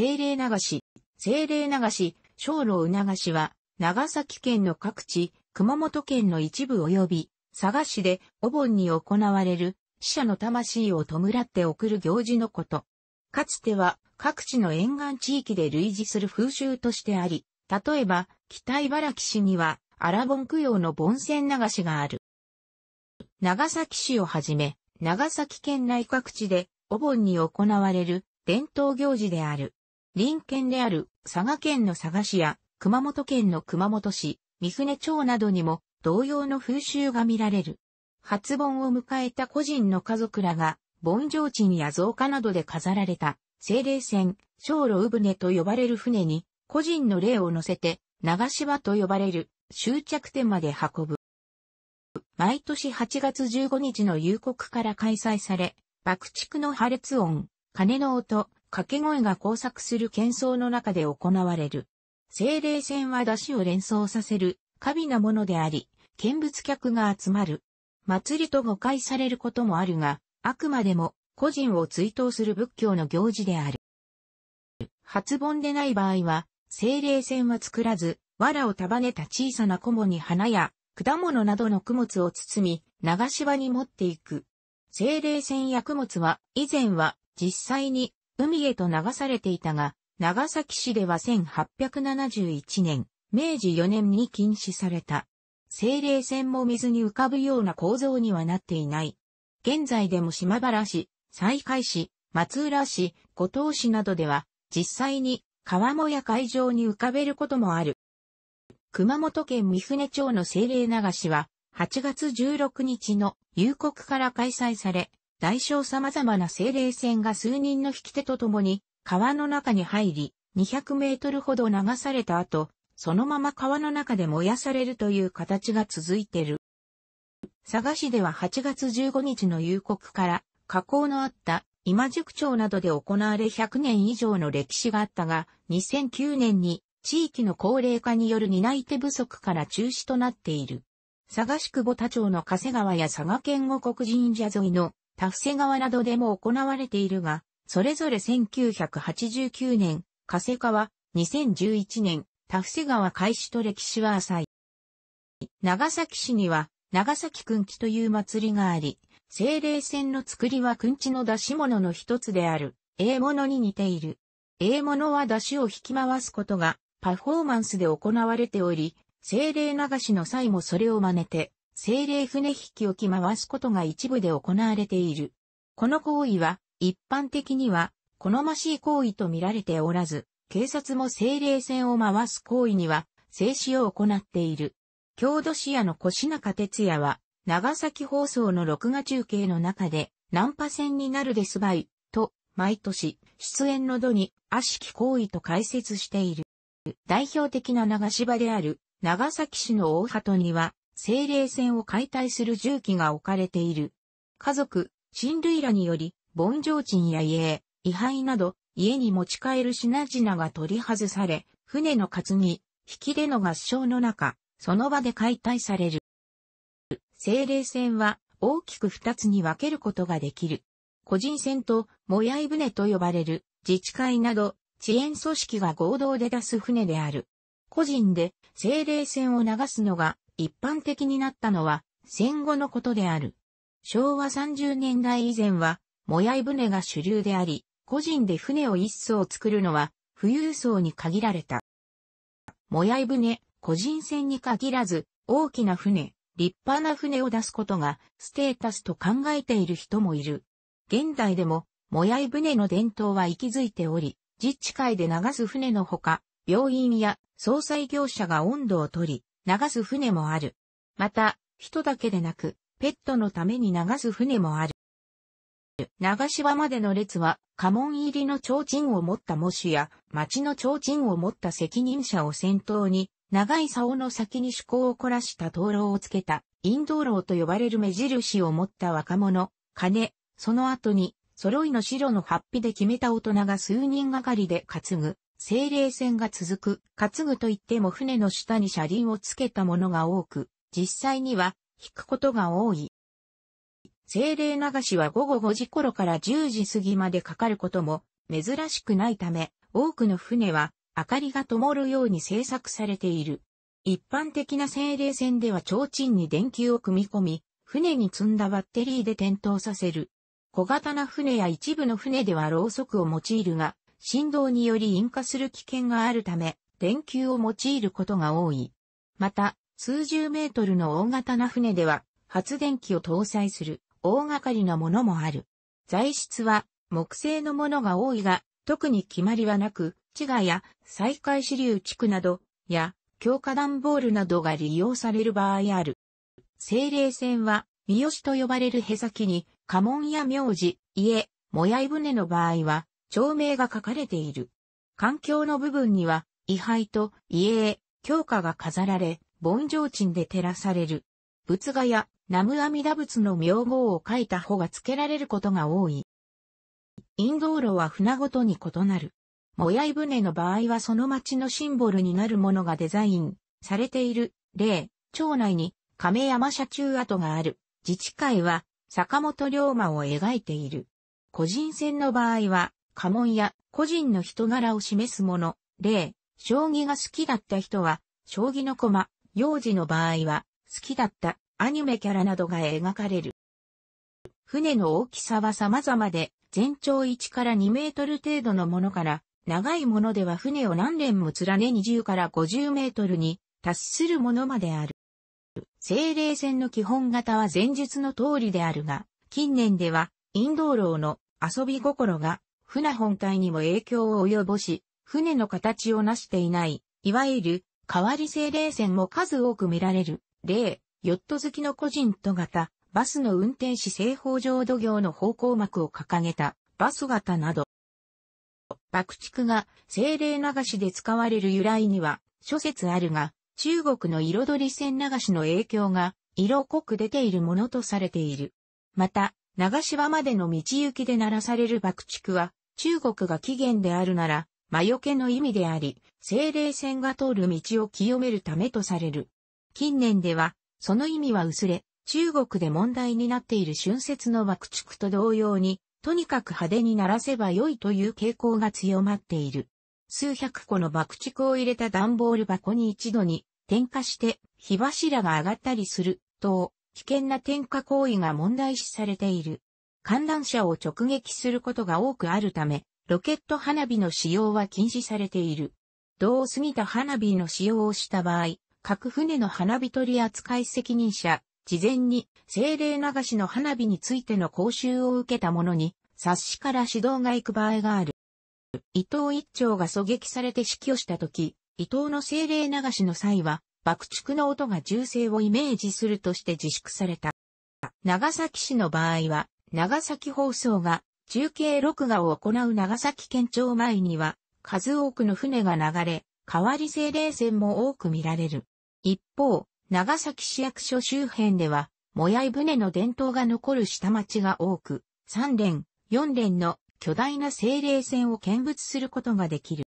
精霊流し。精霊流し、小老流しは、長崎県の各地、熊本県の一部及び、佐賀市でお盆に行われる、死者の魂を弔って送る行事のこと。かつては、各地の沿岸地域で類似する風習としてあり、例えば、北茨城市には、荒盆供養の盆栓流しがある。長崎市をはじめ、長崎県内各地で、お盆に行われる伝統行事である。隣県である佐賀県の佐賀市や熊本県の熊本市、三船町などにも同様の風習が見られる。初盆を迎えた個人の家族らが、盆上鎮や造花などで飾られた、精霊船、小路船と呼ばれる船に、個人の霊を乗せて、流し場と呼ばれる終着点まで運ぶ。毎年8月15日の夕刻から開催され、爆竹の破裂音、鐘の音、掛け声が交錯する喧騒の中で行われる。精霊戦は出汁を連想させる、過微なものであり、見物客が集まる。祭りと誤解されることもあるが、あくまでも個人を追悼する仏教の行事である。初盆でない場合は、精霊戦は作らず、藁を束ねた小さな雲に花や果物などの供物を包み、流し場に持っていく。精霊船や供物は、以前は実際に海へと流されていたが、長崎市では1871年、明治4年に禁止された。精霊船も水に浮かぶような構造にはなっていない。現在でも島原市、西海市、松浦市、五島市などでは、実際に川もや海上に浮かべることもある。熊本県三船町の精霊流しは、8月16日の夕刻から開催され、大小様々な精霊船が数人の引き手とともに、川の中に入り、200メートルほど流された後、そのまま川の中で燃やされるという形が続いてる。佐賀市では8月15日の夕刻から、河口のあった今宿町などで行われ100年以上の歴史があったが、2009年に地域の高齢化による担い手不足から中止となっている。佐賀市久保田町の加瀬川や佐賀県護国神社沿いの田セ川などでも行われているが、それぞれ1989年、加瀬川、2011年、田セ川開始と歴史は浅い。長崎市には、長崎くんきという祭りがあり、精霊船の作りはくんちの出し物の一つである、英物に似ている。英物は出汁を引き回すことがパフォーマンスで行われており、精霊流しの際もそれを真似て、精霊船引きをき回すことが一部で行われている。この行為は、一般的には、好ましい行為と見られておらず、警察も精霊船を回す行為には、制止を行っている。郷土視野の越中哲也は、長崎放送の録画中継の中で、ナンパ船になるですばい、と、毎年、出演の度に、悪しき行為と解説している。代表的な流し場である、長崎市の大鳩には、精霊船を解体する重機が置かれている。家族、親類らにより、盆上賃や家、遺牌など、家に持ち帰る品々が取り外され、船の担ぎ、引き出の合唱の中、その場で解体される。精霊船は大きく二つに分けることができる。個人船と、もやい船と呼ばれる、自治会など、遅延組織が合同で出す船である。個人で精霊船を流すのが一般的になったのは戦後のことである。昭和30年代以前は、もやい船が主流であり、個人で船を一層作るのは、富裕層に限られた。もやい船、個人船に限らず、大きな船、立派な船を出すことが、ステータスと考えている人もいる。現代でも、もやい船の伝統は息づいており、自治会で流す船のほか、病院や総裁業者が温度を取り、流す船もある。また、人だけでなく、ペットのために流す船もある。流し場までの列は、家紋入りの提灯を持った模主や、町の提灯を持った責任者を先頭に、長い竿の先に趣向を凝らした灯籠をつけた、陰道籠と呼ばれる目印を持った若者、金、その後に、揃いの白の発皮で決めた大人が数人がかりで担ぐ、精霊船が続く、担ぐといっても船の下に車輪をつけたものが多く、実際には引くことが多い。精霊流しは午後5時頃から10時過ぎまでかかることも珍しくないため、多くの船は明かりが灯るように製作されている。一般的な精霊船では提灯に電球を組み込み、船に積んだバッテリーで点灯させる。小型な船や一部の船ではろうそくを用いるが、振動により引火する危険があるため、電球を用いることが多い。また、数十メートルの大型な船では、発電機を搭載する大掛かりなものもある。材質は木製のものが多いが、特に決まりはなく、地下や再開支流地区など、や強化段ボールなどが利用される場合ある。精霊船は、三好と呼ばれるへさきに、家紋や名字、家、もやい船の場合は、町名が書かれている。環境の部分には、位牌と遺影、強化が飾られ、盆上鎮で照らされる。仏画や南無阿弥陀仏の名号を書いた穂が付けられることが多い。陰道路は船ごとに異なる。もやい船の場合はその町のシンボルになるものがデザインされている。例、町内に亀山社中跡がある。自治会は坂本龍馬を描いている。個人船の場合は家紋や個人の人柄を示すもの。例、将棋が好きだった人は、将棋の駒、幼児の場合は、好きだったアニメキャラなどが描かれる。船の大きさは様々で、全長1から2メートル程度のものから、長いものでは船を何連も連ね20から50メートルに達するものまである。精霊船の基本型は前述の通りであるが、近年では、陰道楼の遊び心が船本体にも影響を及ぼし、船の形を成していない、いわゆる、代わり性冷船も数多く見られる。例、ヨット好きの個人と型、バスの運転士製法上土業の方向幕を掲げた、バス型など。爆竹が精霊流しで使われる由来には諸説あるが、中国の彩り線流しの影響が色濃く出ているものとされている。また、流し場までの道行きで鳴らされる爆竹は、中国が起源であるなら、魔除けの意味であり、精霊船が通る道を清めるためとされる。近年では、その意味は薄れ、中国で問題になっている春節の爆竹と同様に、とにかく派手に鳴らせば良いという傾向が強まっている。数百個の爆竹を入れた段ボール箱に一度に点火して火柱が上がったりすると危険な点火行為が問題視されている。観覧車を直撃することが多くあるため、ロケット花火の使用は禁止されている。同過ぎた花火の使用をした場合、各船の花火取り扱い責任者、事前に精霊流しの花火についての講習を受けた者に、冊子から指導が行く場合がある。伊藤一丁が狙撃されて死去した時、伊藤の精霊流しの際は、爆竹の音が銃声をイメージするとして自粛された。長崎市の場合は、長崎放送が中継録画を行う長崎県庁前には数多くの船が流れ、代わり精霊船も多く見られる。一方、長崎市役所周辺では、もやい船の伝統が残る下町が多く、3連、4連の巨大な精霊船を見物することができる。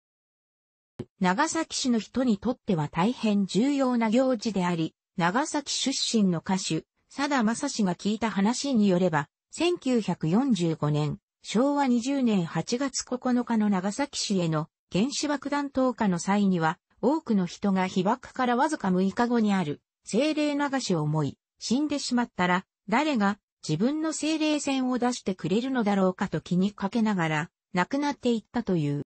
長崎市の人にとっては大変重要な行事であり、長崎出身の歌手、佐田正氏が聞いた話によれば、1945年、昭和20年8月9日の長崎市への原子爆弾投下の際には、多くの人が被爆からわずか6日後にある、精霊流しを思い、死んでしまったら、誰が自分の精霊線を出してくれるのだろうかと気にかけながら、亡くなっていったという。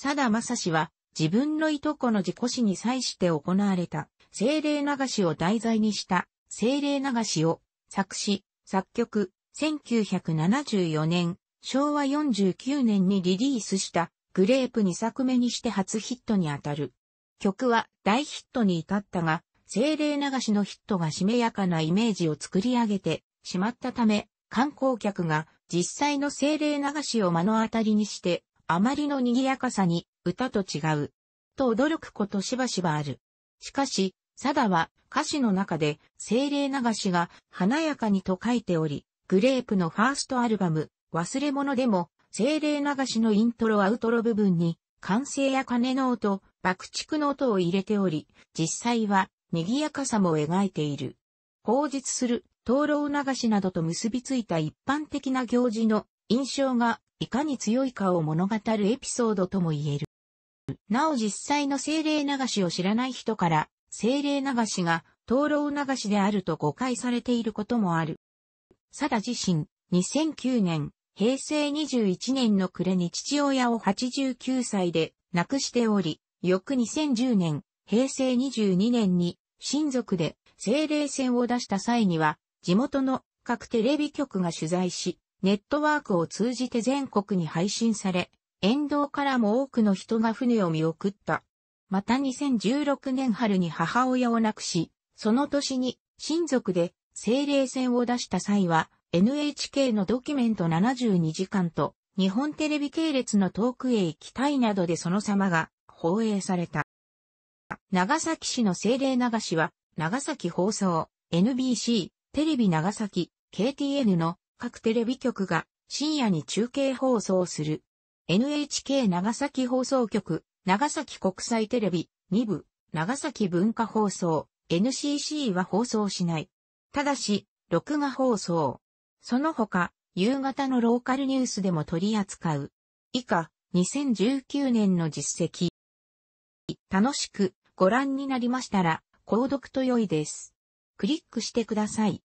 佐田正氏は、自分のいとこの事故死に際して行われた、精霊流しを題材にした、精霊流しを、作詞、作曲、1974年、昭和49年にリリースしたグレープ2作目にして初ヒットにあたる。曲は大ヒットに至ったが、精霊流しのヒットがしめやかなイメージを作り上げてしまったため、観光客が実際の精霊流しを目の当たりにして、あまりの賑やかさに歌と違う、と驚くことしばしばある。しかし、サダは歌詞の中で精霊流しが華やかにと書いており、グレープのファーストアルバム、忘れ物でも、精霊流しのイントロアウトロ部分に、歓声や鐘の音、爆竹の音を入れており、実際は賑やかさも描いている。口実する、灯籠流しなどと結びついた一般的な行事の印象がいかに強いかを物語るエピソードとも言える。なお実際の精霊流しを知らない人から精霊流しが灯籠流しであると誤解されていることもある。サダ自身、2009年、平成21年の暮れに父親を89歳で亡くしており、翌2010年、平成22年に親族で精霊船を出した際には、地元の各テレビ局が取材し、ネットワークを通じて全国に配信され、沿道からも多くの人が船を見送った。また2016年春に母親を亡くし、その年に親族で精霊戦を出した際は NHK のドキュメント72時間と日本テレビ系列の遠くへ行きたいなどでその様が放映された。長崎市の精霊流しは長崎放送、NBC、テレビ長崎、KTN の各テレビ局が深夜に中継放送する。NHK 長崎放送局、長崎国際テレビ、2部、長崎文化放送、NCC は放送しない。ただし、録画放送。その他、夕方のローカルニュースでも取り扱う。以下、2019年の実績。楽しくご覧になりましたら、購読と良いです。クリックしてください。